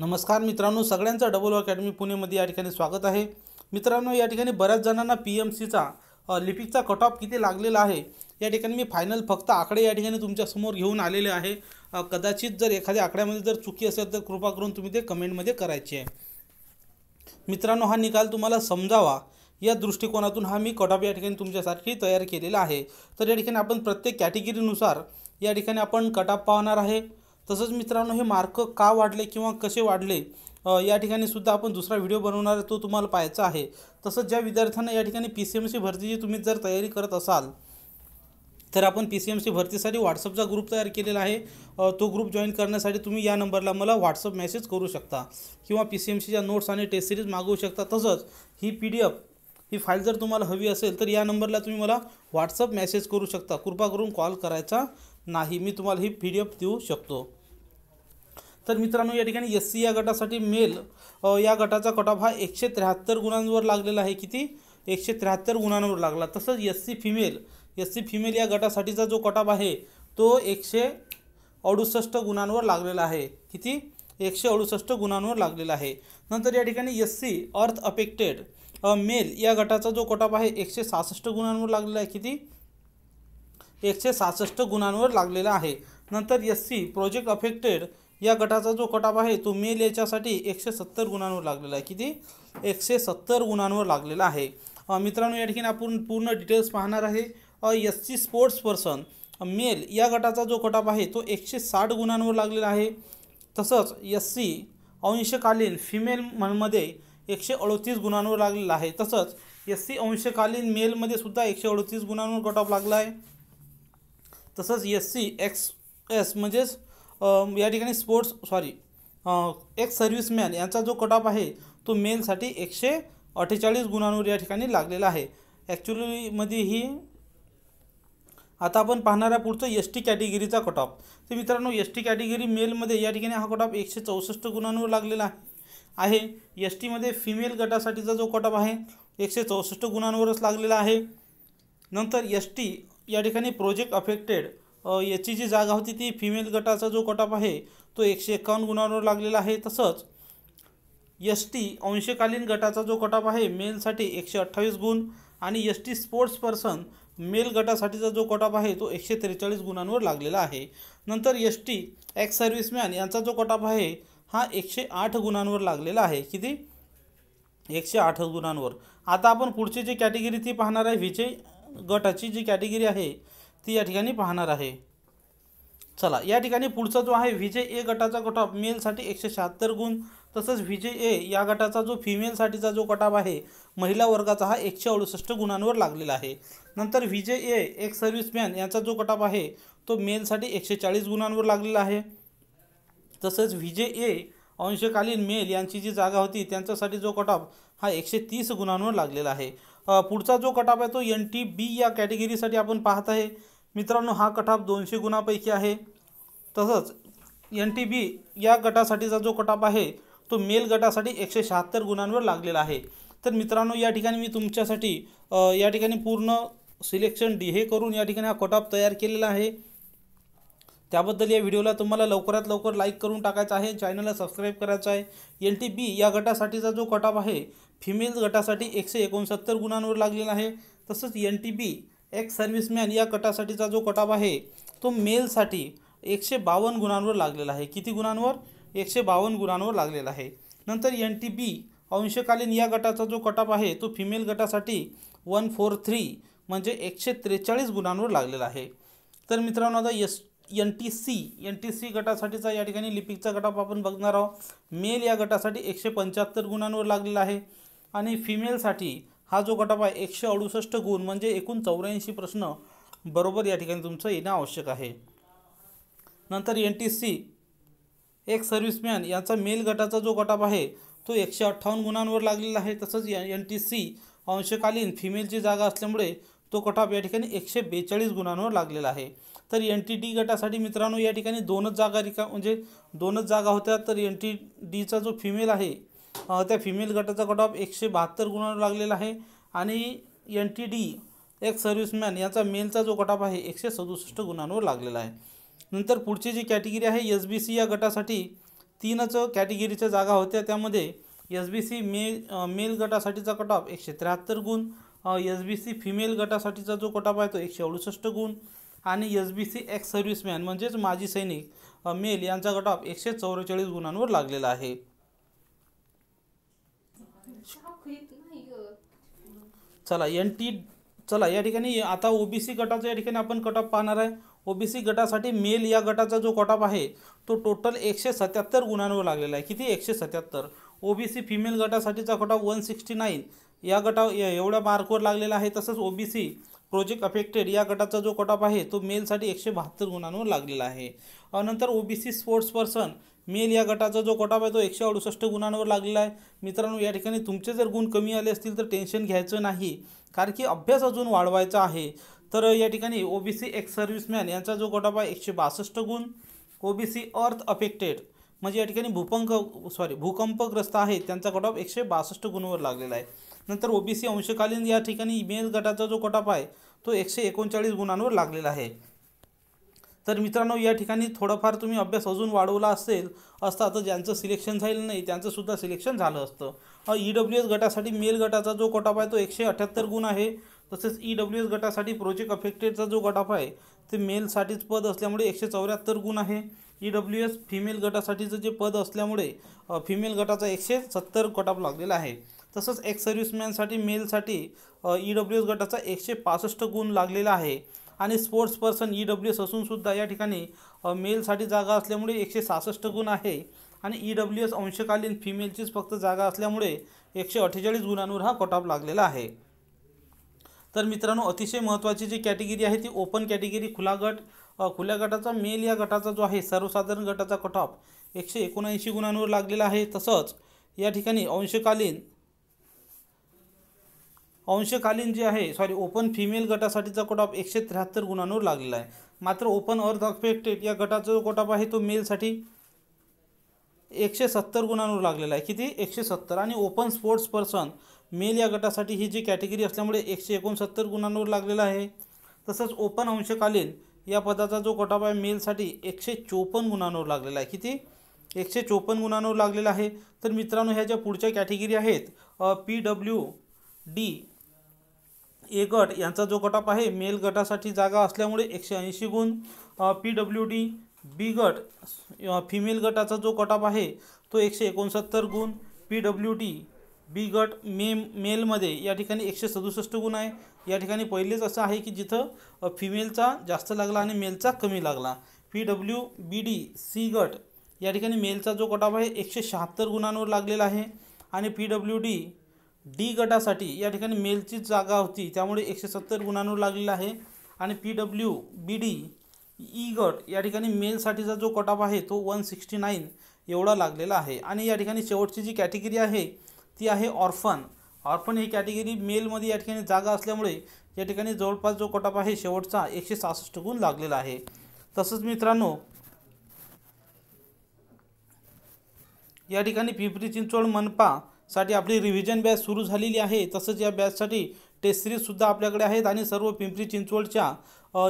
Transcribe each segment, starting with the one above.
नमस्कार मित्रांनो सगळ्यांचं डबल अकॅडमी पुणेमध्ये या ठिकाणी स्वागत आहे मित्रांनो या ठिकाणी बऱ्याच जणांना पी एम सीचा लिपिकचा कट ऑफ किती लागलेला आहे या ठिकाणी मी फायनल फक्त आकडे या ठिकाणी तुमच्यासमोर घेऊन आलेले आहे कदाचित जर एखाद्या आकड्यामध्ये जर चुकी असेल तर कृपा करून तुम्ही ते कमेंटमध्ये करायचे आहे मित्रांनो हा निकाल तुम्हाला समजावा या दृष्टिकोनातून हा मी कट ऑफ या ठिकाणी तुमच्यासाठी तयार केलेला आहे तर या ठिकाणी आपण प्रत्येक कॅटेगरीनुसार या ठिकाणी आपण कट ऑफ पाहणार आहे तसंच मित्रांनो हे मार्क का वाढले किंवा कसे वाढले या ठिकाणी सुद्धा आपण दुसरा व्हिडिओ बनवणार आहे तो तुम्हाला पाहायचा आहे तसंच ज्या विद्यार्थ्यांना या ठिकाणी पी सी एम सी भरतीची तुम्ही जर तयारी करत असाल तर आपण पी सी एम सी भरतीसाठी व्हॉट्सअपचा ग्रुप तयार केलेला आहे तो ग्रुप जॉईन करण्यासाठी तुम्ही या नंबरला मला व्हॉट्सअप मेसेज करू शकता किंवा पी सी एम सीच्या नोट्स आणि टेस्ट सिरीज मागवू शकता तसंच ही पी डी एफ ही फाईल जर तुम्हाला हवी असेल तर या नंबरला तुम्ही मला व्हॉट्सअप मेसेज करू शकता कृपा करून कॉल करायचा नाही मी तुम्हाला ही पी डी एफ देऊ शकतो तर मित्रांनो या ठिकाणी एस सी या गटासाठी मेल या गटाचा कटॉफ हा एकशे त्र्याहत्तर गुणांवर लागलेला आहे किती एकशे त्र्याहत्तर गुणांवर लागला तसंच S C female S C female या गटासाठीचा जो कटॉफ आहे तो एकशे अडुसष्ट गुणांवर लागलेला आहे किती एकशे अडुसष्ट गुणांवर लागलेला आहे नंतर या ठिकाणी S C earth affected male या गटाचा जो कटॉप आहे एकशे सहासष्ट गुणांवर लागलेला आहे किती एकशे सहासष्ट गुणांवर लागलेला आहे नंतर एस सी प्रोजेक्ट अफेक्टेड या गटाचा जो कटाप आहे तो मेल याच्यासाठी एकशे सत्तर गुणांवर लागलेला आहे किती एकशे सत्तर गुणांवर लागलेला आहे मित्रांनो या ठिकाणी आपण पूर्ण डिटेल्स पाहणार आहे S C sports person male या गटाचा जो कटाप आहे तो एकशे साठ गुणांवर लागलेला आहे तसंच एस सी अंशकालीन फिमेल एकशे अडतीस गुणांवर लागलेला आहे तसंच एस सी अंशकालीन मेलमध्ये सुद्धा एकशे अडतीस गुणांवर कटाप लागला आहे तसंच एस सी एक्स एस म्हणजेच या ठिकाणी स्पोर्ट्स सॉरी एक सर्व्हिसमॅन यांचा जो कट ऑफ आहे तो मेलसाठी एकशे अठ्ठेचाळीस गुणांवर या ठिकाणी लागलेला आहे ॲक्च्युलीमध्ये ही आता आपण पाहणार आहे पुढचं एस टी कॅटेगरीचा कट ऑफ तर मित्रांनो एस टी कॅटेगरी मेलमध्ये या ठिकाणी हा कट ऑफ एकशे चौसष्ट गुणांवर लागलेला आहे एस टीमध्ये फिमेल गटासाठीचा जो कट ऑफ आहे एकशे चौसष्ट गुणांवरच लागलेला आहे नंतर एस टी या ठिकाणी प्रोजेक्ट अफेक्टेड याची जी जागा होती ती फिमेल गटाचा जो कटाप आहे तो एकशे एकावन्न गुणांवर लागलेला आहे तसंच एस टी अंशकालीन गटाचा जो कटाप आहे मेलसाठी एकशे अठ्ठावीस गुण आणि S T sports person male गटासाठीचा जो कटाप आहे तो एकशे त्रेचाळीस गुणांवर लागलेला आहे नंतर एस टी एक्स सर्व्हिसमॅन यांचा जो कटाप आहे हा एकशे आठ गुणांवर लागलेला आहे किती एकशे आठ गुणांवर आता आपण पुढची जी कॅटेगरी ती पाहणार आहे विजय गटाची जी कॅटेगरी आहे ती या ठिकाणी पाहणार आहे चला या ठिकाणी पुढचा जो आहे विजय ए गटाचा कटाप मेलसाठी एकशे शहात्तर गुण तसंच विजय ए या गटाचा जो फिमेलसाठीचा जो ऑफ आहे महिला वर्गाचा हा एकशे अडुसष्ट गुणांवर लागलेला आहे नंतर विजय ए एक सर्व्हिसमॅन यांचा जो कटाप आहे तो मेलसाठी एकशे चाळीस गुणांवर लागलेला आहे तसंच विजय ए अंशकालीन मेल यांची जी जागा होती त्यांच्यासाठी जो कटाप हा एकशे तीस गुणांवर लागलेला आहे पुढचा जो कटाप आहे तो एन टी बी या कॅटेगरीसाठी आपण पाहत आहे मित्रांनो हा कटाप दोनशे गुणापैकी आहे तसंच एन टी बी या गटासाठीचा जो कटाप आहे तो मेल गटासाठी एकशे शहात्तर गुणांवर लागलेला आहे तर मित्रांनो या ठिकाणी मी तुमच्यासाठी या ठिकाणी पूर्ण सिलेक्शन डी हे करून या ठिकाणी हा कटाप तयार केलेला आहे त्याबद्दल या व्हिडिओला तुम्हाला लवकरात लवकर लाईक करून टाकायचं आहे चॅनलला सबस्क्राईब करायचं आहे एन टी बी या गटासाठीचा जो कटाप आहे फिमेल गटासाठी एकशे एकोणसत्तर गुणांवर लागलेला आहे तसंच N T B ex serviceman या गटासाठीचा जो कटाप आहे तो मेलसाठी एकशे बावन्न गुणांवर लागलेला आहे किती गुणांवर एकशे बावन्न गुणांवर लागलेला आहे नंतर एन टी बी अंशकालीन या गटाचा जो कटाप आहे तो फिमेल गटासाठी वन फोर थ्री म्हणजे एकशे त्रेचाळीस गुणांवर लागलेला आहे तर मित्रांनो आता yes N T C N T C गटासाठीचा या ठिकाणी लिपिकचा गटाप आपण बघणार आहोत मेल या गटासाठी एकशे पंच्याहत्तर गुणांवर लागलेला आहे आणि फिमेलसाठी हा जो गटाप आहे एकशे अडुसष्ट गुण म्हणजे एकूण चौऱ्याऐंशी प्रश्न बरोबर या ठिकाणी तुमचं येणं आवश्यक आहे नंतर N T C ex serviceman याचा मेल गटाचा जो गटाप आहे तो एकशे अठ्ठावन्न गुणांवर लागलेला आहे तसंच एन टी सी अंशकालीन फिमेलची जागा असल्यामुळे तो कटाप या ठिकाणी एकशे बेचाळीस गुणांवर लागलेला आहे तर एन टी डी गटासाठी मित्रांनो या ठिकाणी दोनच जागा रिका म्हणजे दोनच जागा होत्या तर एन टी डीचा जो फिमेल आहे त्या फिमेल गटाचा कट ऑफ एकशे बहात्तर गुणांवर लागलेला आहे आणि N T D ex serviceman याचा मेलचा जो कट ऑफ आहे एकशे सदुसष्ट गुणांवर लागलेला आहे नंतर पुढची जी कॅटेगरी आहे एस बी सी या गटासाठी तीनच कॅटेगरीच्या जागा होत्या त्यामध्ये एस बी सी मे मेल गटासाठीचा कट ऑफ एकशे त्र्याहत्तर गुण एस बी सी फिमेल गटासाठीचा जो कट ऑफ आहे तो एकशे अडुसष्ट गुण आणि S B C ex serviceman म्हणजेच माजी सैनिक मेल यांचा कट ऑफ एकशे चौवेचाळीस गुणांवर लागलेला आहे चला एन टी चला या ठिकाणी आता ओबीसी गटाचा या ठिकाणी आपण कट पाहणार आहे ओबीसी गटासाठी मेल या गटाचा जो कट आहे तो टोटल एकशे सत्याहत्तर गुणांवर लागलेला आहे किती एकशे सत्याहत्तर ओबीसी फिमेल गटासाठीचा कट वन सिक्स्टी नाईन या गटा एवढ्या मार्कवर लागलेला आहे तसंच ओबीसी प्रोजेक्ट अफेक्टेड या गटाचा जो कट ऑफ आहे तो मेलसाठी एकशे बहात्तर गुणांवर लागलेला आहे नंतर ओबीसी स्पोर्ट्स पर्सन मेल या गटाचा जो कट ऑफ आहे तो एकशे अडुसष्ट गुणांवर लागलेला आहे मित्रांनो या ठिकाणी तुमचे जर गुण कमी आले असतील तर टेन्शन घ्यायचं नाही कारण की अभ्यास अजून वाढवायचा आहे तर या ठिकाणी ओबीसी एक्स सर्व्हिसमॅन यांचा जो कट ऑफ आहे एकशे बासष्ट गुण ओबीसी अर्थ अफेक्टेड म्हणजे या ठिकाणी भूपंक सॉरी भूकंपग्रस्त आहे त्यांचा गटाप एकशे बासष्ट गुणवर लागलेला आहे नंतर ओबीसी अंशकालीन या ठिकाणी मेल गटाचा जो ऑफ आहे तो एकशे एकोणचाळीस गुणांवर लागलेला आहे तर मित्रांनो या ठिकाणी थोडाफार तुम्ही अभ्यास अजून वाढवला असेल असता तर ज्यांचं सिलेक्शन झालं नाही त्यांचंसुद्धा सिलेक्शन झालं असतं ई डब्ल्यू एस गटासाठी मेल गटाचा जो ऑफ आहे तो एकशे अठ्ठ्याहत्तर गुण आहे तसेच ई डब्ल्यू एस गटासाठी प्रोजेक्ट अफेक्टेडचा जो ऑफ आहे ते मेलसाठीच पद असल्यामुळे एकशे चौऱ्याहत्तर गुण आहे ई डब्ल्यू एस फिमेल गटासाठीचं जे पद असल्यामुळे फिमेल गटाचा एकशे सत्तर कटाप लागलेला आहे तसंच एक्स सर्व्हिसमॅनसाठी मेलसाठी ई डब्ल्यू एस गटाचा एकशे पासष्ट गुण लागलेला आहे आणि sports person E W S असूनसुद्धा या ठिकाणी मेलसाठी जागा असल्यामुळे एकशे सहासष्ट गुण आहे आणि ई डब्ल्यू एस अंशकालीन फिमेलचीच फक्त जागा असल्यामुळे एकशे अठ्ठेचाळीस गुणांवर हा कटाप लागलेला आहे तर मित्रांनो अतिशय महत्त्वाची जी कॅटेगरी आहे ती ओपन कॅटेगरी खुला गट खुल्या गटाचा मेल या गटाचा जो आहे सर्वसाधारण गटाचा कटॉप एकशे एकोणऐंशी गुणांवर लागलेला आहे तसंच या ठिकाणी अंशकालीन अंशकालीन जे आहे सॉरी ओपन फिमेल गटासाठीचा कोटाप एकशे त्र्याहत्तर गुणांवर लागलेला आहे मात्र ओपन अर्थ अफेक्टेड या गटाचा जो कोटाप आहे तो मेलसाठी एकशे सत्तर गुणांवर लागलेला आहे किती एकशे सत्तर आणि ओपन स्पोर्ट्स पर्सन मेल या गटासाठी ही जी कॅटेगरी असल्यामुळे एकशे एकोणसत्तर गुणांवर लागलेला आहे तसंच ओपन अंशकालीन या पदाचा जो कटाप आहे मेलसाठी एकशे चोपन्न गुणांवर लागलेला आहे किती एकशे चोपन्न गुणांवर लागलेला आहे तर मित्रांनो ह्या ज्या पुढच्या कॅटेगरी आहेत पी डब्ल्यू डी ए गट यांचा जो कटाप आहे मेल गटासाठी जागा असल्यामुळे एकशे ऐंशी गुण पी डब्ल्यू डी बी गट फिमेल गटाचा जो कटाप आहे तो एकशे एकोणसत्तर गुण पी डब्ल्यू डी बी गट मे मेलमध्ये या ठिकाणी एकशे सदुसष्ट गुण आहे या ठिकाणी पहिलेच असं आहे की जिथं फिमेलचा जास्त लागला आणि मेलचा कमी लागला P W B D C गट या ठिकाणी मेलचा जो कटाप आहे एकशे शहात्तर गुणांवर लागलेला आहे आणि पी डब्ल्यू डी डी गटासाठी या ठिकाणी मेलची जागा होती त्यामुळे एकशे सत्तर गुणांवर लागलेला आहे आणि P W B D E गट या ठिकाणी मेलसाठीचा जो कटाप आहे तो वन सिक्स्टी नाईन एवढा लागलेला आहे आणि या ठिकाणी शेवटची जी कॅटेगरी आहे ती आहे ऑर्फन ऑर्फन ही कॅटेगरी मेलमध्ये या ठिकाणी जागा असल्यामुळे या ठिकाणी जवळपास जो कोटापा आहे शेवटचा एकशे सहासष्ट गुण लागलेला आहे तसंच मित्रांनो या ठिकाणी पिंपरी चिंचवड मनपासाठी आपली रिव्हिजन बॅच सुरू झालेली आहे तसंच या बॅचसाठी टेस्ट सिरीजसुद्धा आपल्याकडे आहेत आणि सर्व पिंपरी चिंचवडच्या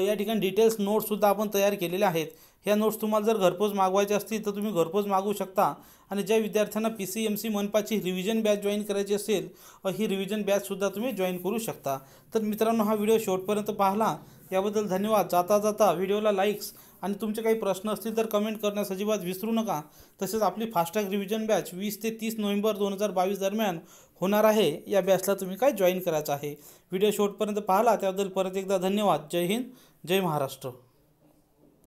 या ठिकाणी डिटेल्स नोट्ससुद्धा आपण तयार केलेल्या आहेत ह्या नोट्स तुम्हाला जर घरपोच मागवायच्या असतील तर तुम्ही घरपोच मागू शकता आणि ज्या विद्यार्थ्यांना पी सी एम सी मनपाची रिव्हिजन बॅच जॉईन करायची असेल ही रिव्हिजन बॅचसुद्धा तुम्ही जॉईन करू शकता तर मित्रांनो हा व्हिडिओ शेवटपर्यंत पाहला याबद्दल धन्यवाद जाता जाता व्हिडिओला लाईक्स आणि तुमचे काही प्रश्न असतील तर कमेंट करण्यास अजिबात विसरू नका तसेच आपली फास्टॅग रिव्हिजन बॅच वीस ते तीस नोव्हेंबर दोन हजार बावीस दरम्यान होणार आहे या बॅचला तुम्ही काय जॉईन करायचं आहे व्हिडिओ शॉर्टपर्यंत पाहिला त्याबद्दल परत एकदा धन्यवाद जय हिंद जय महाराष्ट्र